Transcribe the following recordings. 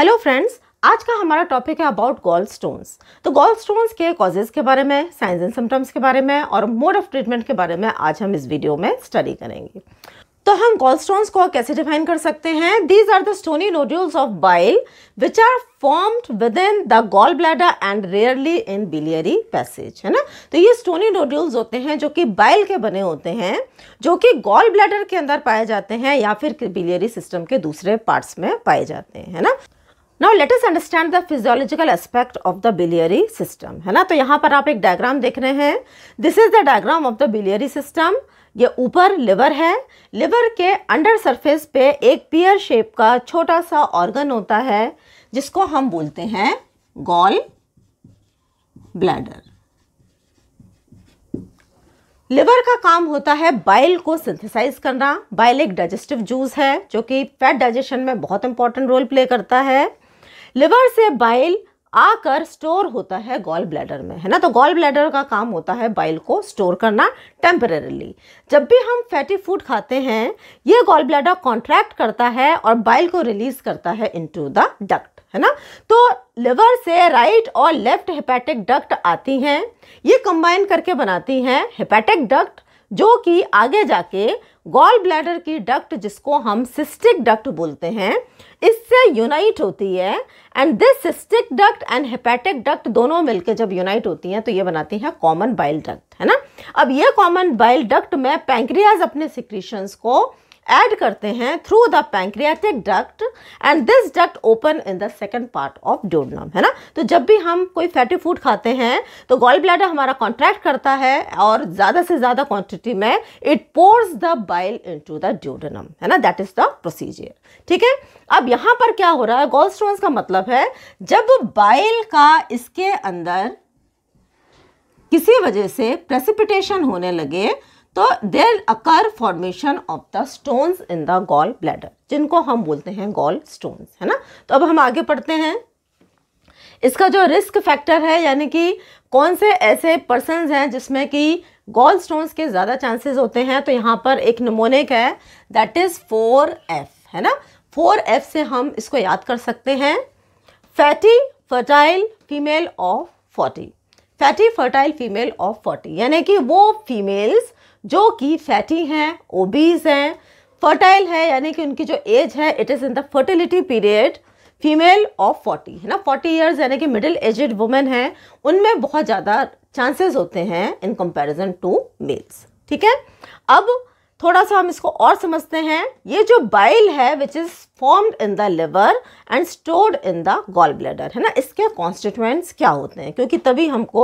hello friends आज का हमारा टॉपिक है अबाउट गॉल स्टोन्स तो गॉल स्टोन्स के कॉजेज के बारे में साइंस एंड सिम्टम्स के बारे में और मोड ऑफ ट्रीटमेंट के बारे में आज हम इस वीडियो में स्टडी करेंगे तो हम गॉल स्टोन्स को कैसे डिफाइन कर सकते हैं these are the stony nodules of bile which are formed within the gall bladder and rarely in biliary passage है ना तो ये स्टोनी नोड्यूल्स होते हैं जो कि बाइल के बने होते हैं जो कि गॉल ब्लैडर के अंदर पाए जाते हैं या फिर बिलियरी सिस्टम के दूसरे पार्ट्स में पाए जाते हैं है ना now let us understand the physiological aspect of the biliary system है ना तो यहाँ पर आप एक डायग्राम देख रहे हैं this is the diagram of the biliary system ये ऊपर लिवर है लिवर के अंडर सरफेस पे एक पियर शेप का छोटा सा ऑर्गन होता है जिसको हम बोलते हैं गॉल ब्लैडर लिवर का काम होता है बाइल को सिंथेसाइज करना बाइल एक डाइजेस्टिव जूस है जो कि फैट डाइजेशन में बहुत इंपॉर्टेंट रोल प्ले करता है लिवर से बाइल आकर स्टोर होता है गॉल ब्लैडर में है ना तो गॉल ब्लैडर का काम होता है बाइल को स्टोर करना टेम्परेली जब भी हम फैटी फूड खाते हैं ये गॉल ब्लैडर कॉन्ट्रैक्ट करता है और बाइल को रिलीज करता है इनटू द डक्ट है ना तो लिवर से राइट और लेफ्ट हेपेटिक डक्ट आती हैं ये कंबाइन करके बनाती हैं हेपेटिक डक्ट जो कि आगे जाके गॉल ब्लैडर की डक्ट जिसको हम सिस्टिक डक्ट बोलते हैं इससे यूनाइट होती है and this cystic duct and hepatic duct दोनों मिलकर जब यूनाइट होती हैं तो ये बनाती हैं कॉमन बाइल डक्ट है ना अब ये कॉमन बाइल डक्ट में पैंक्रियाज अपने सिक्रीशंस को ऐड करते हैं through the pancreatic duct and this duct open in the second part of duodenum है ना तो जब भी हम कोई फैटी फूड खाते हैं तो गॉल ब्लैडर हमारा कॉन्ट्रैक्ट करता है और ज़्यादा से ज़्यादा क्वान्टिटी में it pours the bile to the duodenum है ना दैट इज़ द प्रोसीजियर ठीक है अब यहाँ पर क्या हो रहा है गॉल स्टोन्स का मतलब है जब बाइल का इसके अंदर किसी वजह से प्रेसिपिटेशन होने लगे तो there occur formation of the stones in the gall bladder जिनको हम बोलते हैं गॉल स्टोन्स है ना तो अब हम आगे पढ़ते हैं इसका जो रिस्क फैक्टर है यानी कि कौन से ऐसे पर्सन हैं जिसमें कि गॉल स्टोन्स के ज़्यादा चांसेस होते हैं तो यहाँ पर एक नमोनिक है दैट इज़ फोर एफ है ना फोर एफ से हम इसको याद कर सकते हैं fatty fertile female of forty fatty fertile female of forty यानी कि वो फीमेल्स जो कि फैटी हैं ओबीज हैं फर्टाइल है यानी कि उनकी जो एज है it is in the fertility period female of forty है ना फोर्टी ईयर्स यानी कि मिडिल एजड वुमेन हैं उनमें बहुत ज़्यादा चांसेस होते हैं इन कंपैरिजन टू मेल्स ठीक है अब थोड़ा सा हम इसको और समझते हैं ये जो बाइल है which is formed in the liver and stored in the gall bladder है ना इसके कॉन्स्टिटेंट्स क्या होते हैं क्योंकि तभी हमको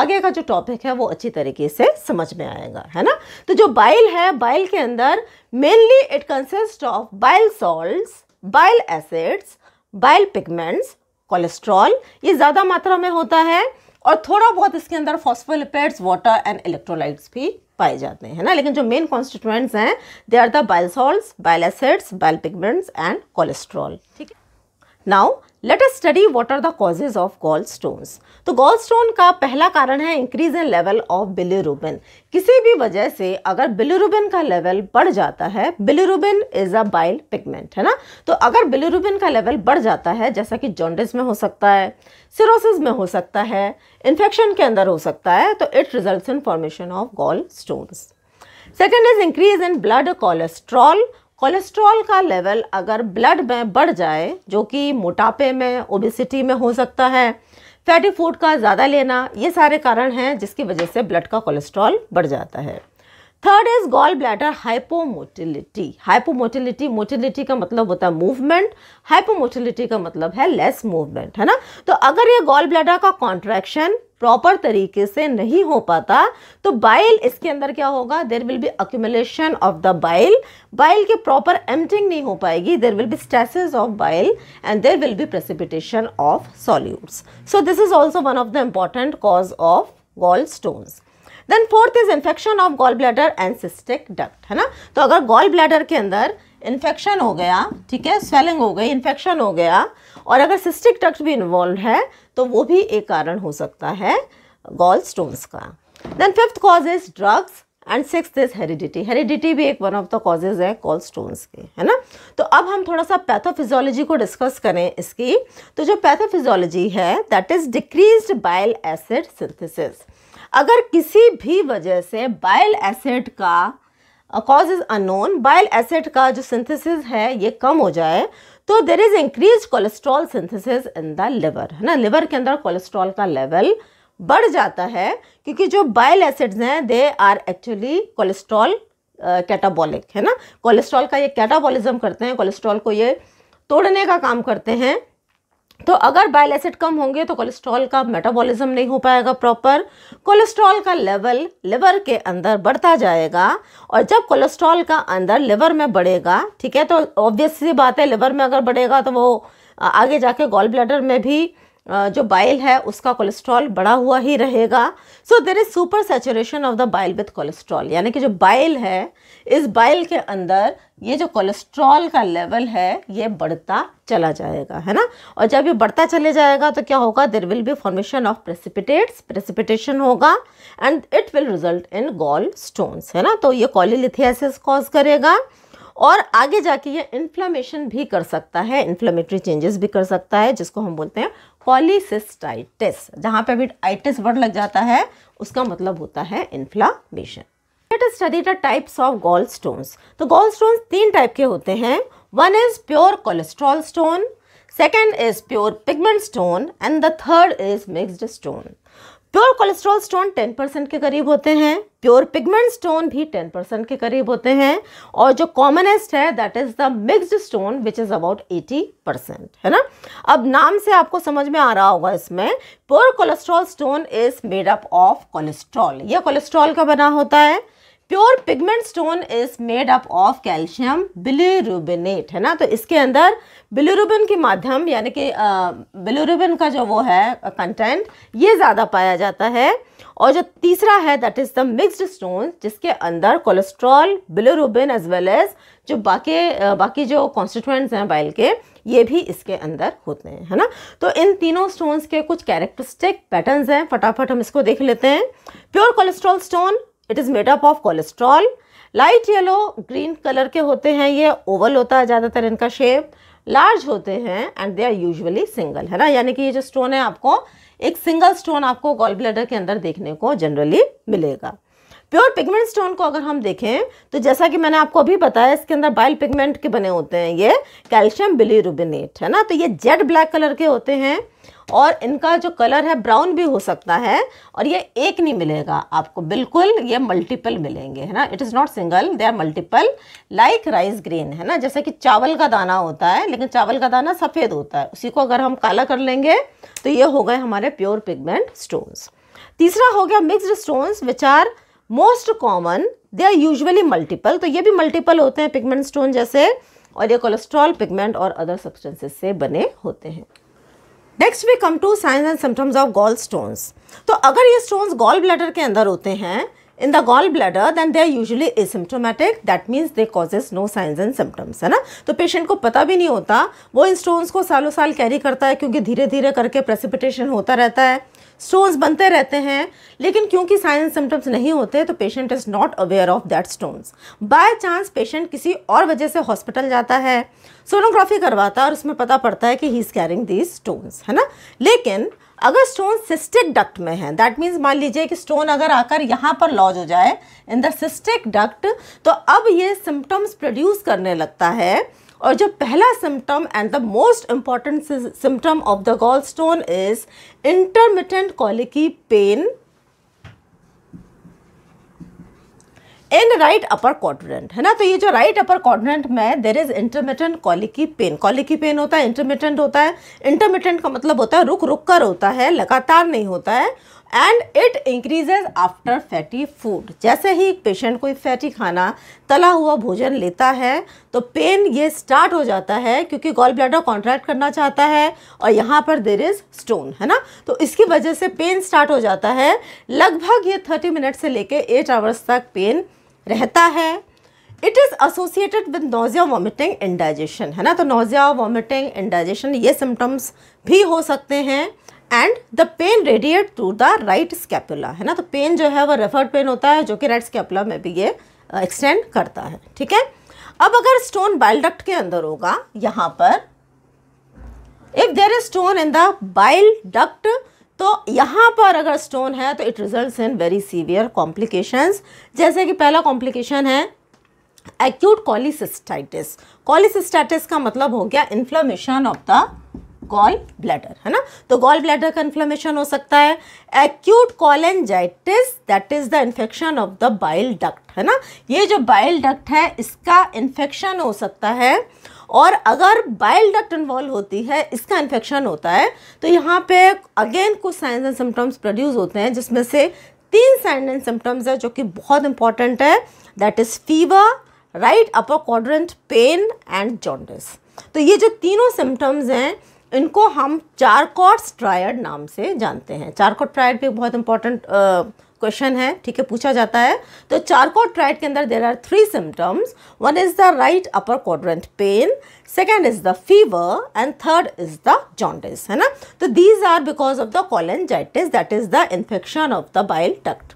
आगे का जो टॉपिक है वो अच्छी तरीके से समझ में आएगा है ना तो जो बाइल है बाइल के अंदर mainly it consist of bile salt bile acids bile pigments cholesterol ये ज़्यादा मात्रा में होता है और थोड़ा बहुत इसके अंदर फॉस्फोलिपेड्स वाटर एंड इलेक्ट्रोलाइट्स भी पाए जाते हैं ना लेकिन जो मेन कॉन्स्टिट्यूएंट्स हैं they are the bile salt bile acids bile pigments and cholesterol ठीक है now let us study what are the causes of gall stones तो गॉल स्टोन का पहला कारण है increase in level of bilirubin किसी भी वजह से अगर बिलिरुबिन का लेवल बढ़ जाता है bilirubin is a bile pigment है ना तो अगर बिलिरुबिन का लेवल बढ़ जाता है जैसा कि जॉन्डिस में हो सकता है सिरोसिस में हो सकता है इन्फेक्शन के अंदर हो सकता है तो it result in formation of gall stones second is increase in blood cholesterol cholesterol का लेवल अगर ब्लड में बढ़ जाए जो कि मोटापे में ओबेसिटी में हो सकता है फैटी फूड का ज़्यादा लेना ये सारे कारण हैं जिसकी वजह से ब्लड का कोलेस्ट्रॉल बढ़ जाता है third is gall bladder hypomotility hypomotility motility का मतलब होता है मूवमेंट हाइपोमोटिलिटी का मतलब है लेस मूवमेंट है ना तो अगर ये गॉल ब्लैडर का कॉन्ट्रैक्शन प्रॉपर तरीके से नहीं हो पाता तो बाइल इसके अंदर क्या होगा there will be accumulation of the bile bile की प्रॉपर एमटिंग नहीं हो पाएगी there will be stasis of bile and there will be precipitation of solutes so this is also one of the important cause of gall stones then fourth is infection of gall bladder and cystic duct है ना तो अगर gall bladder के अंदर infection हो गया ठीक है स्वेलिंग हो गई इन्फेक्शन हो गया और अगर सिस्टिक डक्ट भी इन्वॉल्व है तो वो भी एक कारण हो सकता है गॉल स्टोन्स का then fifth cause is drugs and six is heredity heredity भी एक वन ऑफ द कॉजेज है कॉल स्टोन्स के है ना तो अब हम थोड़ा सा पैथोफिजोलॉजी को डिस्कस करें इसकी तो जो पैथोफिजोलॉजी है that is decrease bile acid synthesis अगर किसी भी वजह से बाइल एसिड का cause is unknown bile acid का जो सिंथिस है ये कम हो जाए तो there is increase cholesterol synthesis in the liver है ना लिवर के अंदर कोलेस्ट्रॉल का लेवल बढ़ जाता है क्योंकि जो बाइल एसिड्स हैं they are actually cholesterol catabolic है ना कोलेस्ट्रॉल का ये कैटाबॉलिज्म करते हैं कोलेस्ट्रॉल को ये तोड़ने का काम करते हैं तो अगर बाइल एसिड कम होंगे तो कोलेस्ट्रॉल का मेटाबॉलिज्म नहीं हो पाएगा प्रॉपर कोलेस्ट्रॉल का लेवल लिवर के अंदर बढ़ता जाएगा और जब कोलेस्ट्रॉल का अंदर लिवर में बढ़ेगा ठीक है तो ऑब्वियस सी बात है लिवर में अगर बढ़ेगा तो वो आगे जाके गॉल ब्लैडर में भी जो बाइल है उसका कोलेस्ट्रॉल बढ़ा हुआ ही रहेगा so there is super saturation of the bile with cholesterol यानी कि जो बाइल है इस बाइल के अंदर ये जो कोलेस्ट्रॉल का लेवल है ये बढ़ता चला जाएगा है ना और जब ये बढ़ता चले जाएगा तो क्या होगा there will be formation of precipitates precipitation होगा and it will result in gall stones है ना तो ये कॉलीलिथियासिस कॉज करेगा और आगे जाके ये इन्फ्लामेशन भी कर सकता है इन्फ्लामेटरी चेंजेस भी कर सकता है जिसको हम बोलते हैं पॉलीसिस्टाइटिस जहाँ पे भी आइटिस वर्ड लग जाता है उसका मतलब होता है inflammation let study the types of gall stones तो गॉल स्टोन्स तीन टाइप के होते हैं one is pure cholesterol stone second is pure pigment stone and the third is mixed stone pure cholesterol stone 10 percent के करीब होते हैं pure pigment stone भी 10 परसेंट के करीब होते हैं और जो कॉमनेस्ट है that is the mixed stone which is about 80 percent है ना अब नाम से आपको समझ में आ रहा होगा इसमें pure cholesterol stone is made up of cholesterol यह कोलेस्ट्रॉल का बना होता है pure pigment stone is made up of calcium bilirubinate है ना तो इसके अंदर बिलीरुबिन के माध्यम यानी कि बिलीरुबिन का जो वो है कंटेंट ये ज़्यादा पाया जाता है और जो तीसरा है that is the mixed stone जिसके अंदर cholesterol bilirubin as well as जो बाकी बाकी जो कॉन्स्टिट्यूएंट्स हैं बाइल के ये भी इसके अंदर होते हैं है ना तो इन तीनों स्टोन्स के कुछ कैरेक्टरिस्टिक पैटर्न्स हैं फटाफट हम इसको देख लेते हैं pure cholesterol stone it is made up of cholesterol light yellow green colour के होते हैं ये ओवल होता है ज़्यादातर इनका शेप लार्ज होते हैं and they are usually single है ना यानी कि ये जो स्टोन है आपको एक सिंगल स्टोन आपको गॉल ब्लैडर के अंदर देखने को जनरली मिलेगा प्योर पिगमेंट स्टोन को अगर हम देखें तो जैसा कि मैंने आपको अभी बताया इसके अंदर बाइल पिगमेंट के बने होते हैं ये कैल्शियम बिलीरुबिनेट है ना तो ये जेड ब्लैक कलर के होते हैं और इनका जो कलर है ब्राउन भी हो सकता है और ये एक नहीं मिलेगा आपको बिल्कुल ये मल्टीपल मिलेंगे है ना it is not single they are multiple like rice grain है ना जैसे कि चावल का दाना होता है लेकिन चावल का दाना सफ़ेद होता है उसी को अगर हम काला कर लेंगे तो ये हो गए हमारे प्योर पिगमेंट स्टोन्स तीसरा हो गया mixed stones which are most common they are usually multiple तो ये भी मल्टीपल होते हैं पिगमेंट स्टोन जैसे और ये कोलेस्ट्रॉल पिगमेंट और अदर सब्सटेंसेस से बने होते हैं next we come to signs and symptoms of gall stones तो अगर ये स्टोन्स गॉल ब्लैडर के अंदर होते हैं in the gall bladder then they are usually asymptomatic that means they causes no signs and symptoms है ना तो पेशेंट को पता भी नहीं होता वो इन स्टोन्स को सालों साल कैरी करता है क्योंकि धीरे धीरे करके प्रेसिपिटेशन होता रहता है स्टोन्स बनते रहते हैं लेकिन क्योंकि साइन सिम्टम्स नहीं होते तो patient is not aware of that stones by chance patient किसी और वजह से हॉस्पिटल जाता है सोनोग्राफी करवाता है और उसमें पता पड़ता है कि he is carrying these stones है ना लेकिन अगर स्टोन सिस्टिक डक्ट में है दैट मीन्स मान लीजिए कि स्टोन अगर आकर यहाँ पर लॉज हो जाए इन द सिस्टिक डक्ट तो अब ये सिम्टम्स प्रोड्यूस करने लगता है और जो पहला symptom and the most important symptom of the gall stone is intermittent colicky pain in right upper quadrant है ना तो ये जो राइट अपर क्वाड्रेंट में there is intermittent colicky pain colicky pain होता है इंटरमिटेंट होता है इंटरमिटेंट का मतलब होता है रुक रुक कर होता है लगातार नहीं होता है and it increases after fatty food जैसे ही एक पेशेंट कोई फैटी खाना तला हुआ भोजन लेता है तो पेन ये स्टार्ट हो जाता है क्योंकि गॉल ब्लैडर कॉन्ट्रैक्ट करना चाहता है और यहाँ पर देर इज़ स्टोन है ना तो इसकी वजह से पेन स्टार्ट हो जाता है लगभग ये थर्टी मिनट से लेके एट आवर्स तक पेन रहता है it is associated with nausea vomiting indigestion है ना तो नोज़िया वॉमिटिंग इंडाइजेशन ये सिम्टम्स भी हो सकते हैं and the pain radiate through the right scapula है ना तो पेन जो है वो रेफर्ड पेन होता है जो कि राइट स्कैपुला में भी ये एक्सटेंड करता है ठीक है अब अगर स्टोन बाइल डक्ट के अंदर होगा यहाँ पर if there is stone in the bile duct तो यहाँ पर अगर स्टोन है तो it result in very severe complications जैसे कि पहला कॉम्प्लिकेशन है एक्यूट कॉलिसिस्टाइटिस कॉलिसिस्टाइटिस का मतलब हो गया inflammation of the gall bladder है ना तो गॉल ब्लैडर का इन्फ्लेमेशन हो सकता है acute cholangitis that is the infection of the bile duct है ना ये जो बाइल डक्ट है इसका इन्फेक्शन हो सकता है और अगर बाइल डक्ट इन्वॉल्व होती है इसका इन्फेक्शन होता है तो यहाँ पे अगेन कुछ साइंस एंड सिम्टम्स प्रोड्यूस होते हैं जिसमें से तीन साइन एंड सिम्टम्स है जो कि बहुत इंपॉर्टेंट है that is fever right upper quadrant pain and jaundice तो ये जो तीनों सिम्टम्स हैं इनको हम चारकॉट्स ट्रायड नाम से जानते हैं चारकॉट ट्रायड भी बहुत इंपॉर्टेंट क्वेश्चन है ठीक है पूछा जाता है तो चारकॉट ट्रायड के अंदर there are three symptoms one is the right upper quadrant pain second is the fever and third is the jaundice है ना तो these are because of the cholangitis that is the infection of the bile duct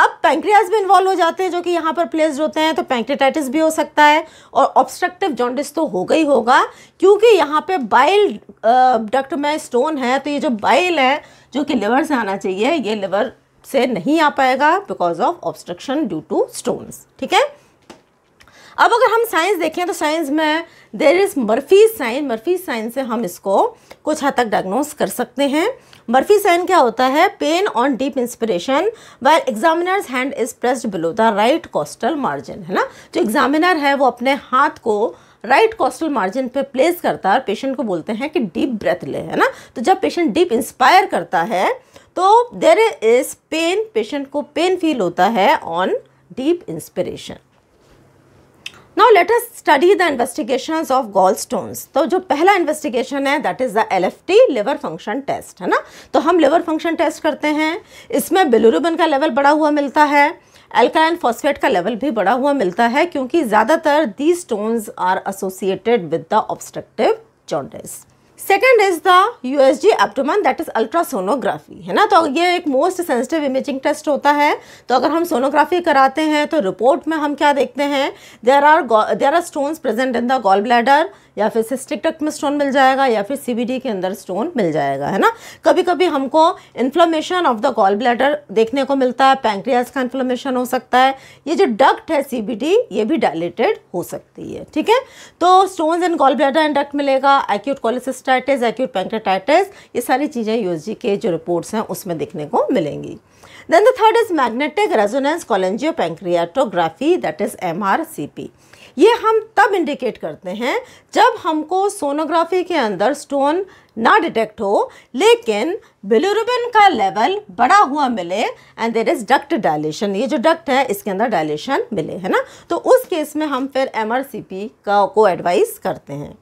अब pancreas भी involve हो जाते हैं जो कि यहाँ पर प्लेस्ड होते हैं तो पैंक्रेटाइटिस भी हो सकता है और ऑब्स्ट्रक्टिव जॉन्डिस तो होगा ही होगा क्योंकि यहाँ पे बाइल डक्ट में स्टोन है तो ये जो बाइल है जो कि लिवर से आना चाहिए ये लिवर से नहीं आ पाएगा because of obstruction due to stones ठीक है अब अगर हम साइंस देखें तो साइंस में there is Murphy sign Murphy sign से हम इसको कुछ हद तक डायग्नोस कर सकते हैं मर्फी साइन क्या होता है pain on deep inspiration where examiner's hand is pressed below the right costal margin है ना जो एग्जामिनर है वो अपने हाथ को राइट कॉस्टल मार्जिन पे प्लेस करता है और पेशेंट को बोलते हैं कि डीप ब्रेथ ले है ना तो जब पेशेंट डीप इंस्पायर करता है तो देर इज़ पेन पेशेंट को पेन फील होता है on deep inspiration now let us study the investigation of gall stones तो जो पहला इन्वेस्टिगेशन है that is the L F T liver function test है ना तो हम लिवर फंक्शन टेस्ट करते हैं इसमें बिलुरुबिन का लेवल बढ़ा हुआ मिलता है एल्काइन फॉस्फेट का लेवल भी बढ़ा हुआ मिलता है क्योंकि ज़्यादातर the stones are associated with the obstructive jaundice second is the U S G abdomen that is ultrasonography है ना तो ये एक मोस्ट सेंसिटिव इमेजिंग टेस्ट होता है तो अगर हम सोनोग्राफी कराते हैं तो रिपोर्ट में हम क्या देखते हैं there are there are stones present in the gall bladder या फिर सिस्टिक डक्ट में स्टोन मिल जाएगा या फिर सीबीडी के अंदर स्टोन मिल जाएगा है ना कभी कभी हमको inflammation of the gall bladder देखने को मिलता है पैंक्रियाज का इन्फ्लोमेशन हो सकता है ये जो डक्ट है सी ये भी डायलेटेड हो सकती है ठीक है तो stone in gall bladder and duct मिलेगा एक्यूट कोलिसिस्टाइटिस एक्यूट पैंक्रेटाइटिस ये सारी चीज़ें यू के जो रिपोर्ट्स हैं उसमें देखने को मिलेंगी then the third is magnetic resonance cholangiopancreatography that is M R C P ये हम तब इंडिकेट करते हैं जब हमको सोनोग्राफी के अंदर स्टोन ना डिटेक्ट हो लेकिन बिलिरुबिन का लेवल बड़ा हुआ मिले and there is duct dilatation ये जो डक्ट है इसके अंदर डायलेशन मिले है ना तो उस केस में हम फिर एम का को एडवाइस करते हैं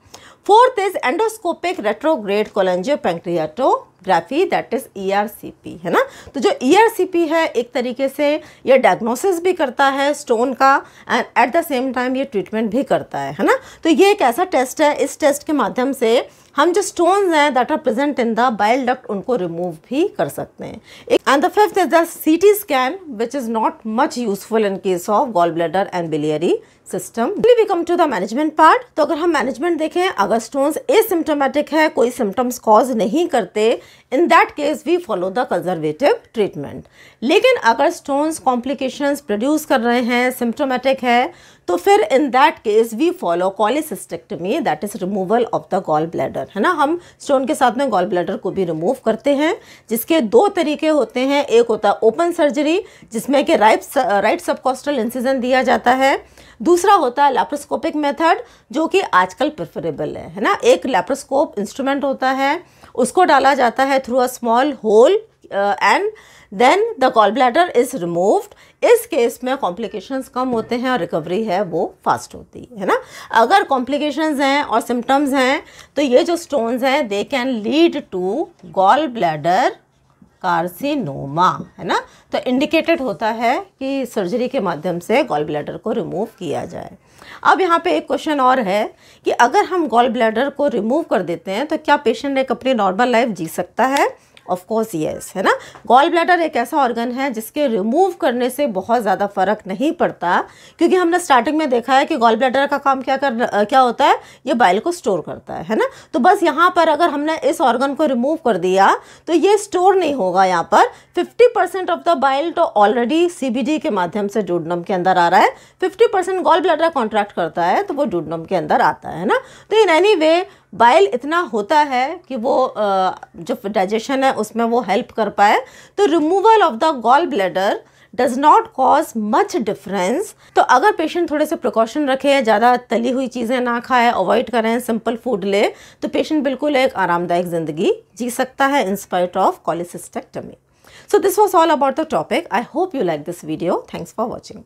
fourth Fourth is endoscopic retrograde cholangiopancreatography that is ERCP है ना तो जो ERCP है एक तरीके से ये डायग्नोसिस भी करता है स्टोन का and at the same time ये ट्रीटमेंट भी करता है है ना तो ये एक ऐसा टेस्ट है इस टेस्ट के माध्यम से हम जो स्टोन्स हैं that are present in the bile duct उनको रिमूव भी कर सकते हैं and the fifth is the C T scan which is not much useful in case of gall bladder and biliary system we come to the management part तो अगर हम management देखें अगर स्टोन्स एसिम्टोमेटिक है कोई सिम्टम्स कॉज नहीं करते in that case we follow the conservative treatment लेकिन अगर स्टोन्स कॉम्प्लिकेशंस प्रोड्यूस कर रहे हैं सिम्टोमेटिक है तो फिर in that case we follow cholecystectomy that is removal of the gall bladder है ना हम स्टोन के साथ में गॉल ब्लैडर को भी रिमूव करते हैं जिसके दो तरीके होते हैं एक होता है ओपन सर्जरी जिसमें कि राइट राइट सबकॉस्टल इंसिजन दिया जाता है दूसरा होता है लैप्रोस्कोपिक मेथड जो कि आजकल प्रेफरेबल है है ना एक लैप्रोस्कोप इंस्ट्रूमेंट होता है उसको डाला जाता है through a small hole and then the gall gallbladder is removed इस केस में कॉम्प्लिकेशंस कम होते हैं और रिकवरी है वो फास्ट होती है ना अगर कॉम्प्लिकेशंस हैं और सिम्टम्स हैं तो ये जो स्टोन्स हैं they can lead to gall bladder carcinoma है ना तो इंडिकेटेड होता है कि सर्जरी के माध्यम से गॉल ब्लैडर को रिमूव किया जाए अब यहाँ पे एक क्वेश्चन और है कि अगर हम गॉल ब्लैडर को रिमूव कर देते हैं तो क्या पेशेंट एक अपनी नॉर्मल लाइफ जी सकता है ऑफकोर्स येस है ना गॉल ब्लैडर एक ऐसा ऑर्गन है जिसके रिमूव करने से बहुत ज़्यादा फ़र्क नहीं पड़ता क्योंकि हमने स्टार्टिंग में देखा है कि गॉल ब्लैडर का काम क्या कर क्या होता है ये बाइल को स्टोर करता है है ना तो बस यहाँ पर अगर हमने इस ऑर्गन को रिमूव कर दिया तो ये स्टोर नहीं होगा यहाँ पर 50% ऑफ द बाइल तो ऑलरेडी डी के माध्यम से जूडनम के अंदर आ रहा है 50% परसेंट गॉल ब्लैडर कॉन्ट्रैक्ट करता है तो वो जूडनम के अंदर आता है ना तो इन एनी वे बाइल इतना होता है कि वो जो डाइजेशन है उसमें वो हेल्प कर पाए तो removal of the gall bladder does not cause much difference तो अगर पेशेंट थोड़े से प्रिकॉशन रखे ज़्यादा तली हुई चीज़ें ना खाए अवॉइड करें सिंपल फूड ले तो पेशेंट बिल्कुल एक आरामदायक ज़िंदगी जी सकता है in spite of cholecystectomy so this was all about the topic I hope you like this video thanks for watching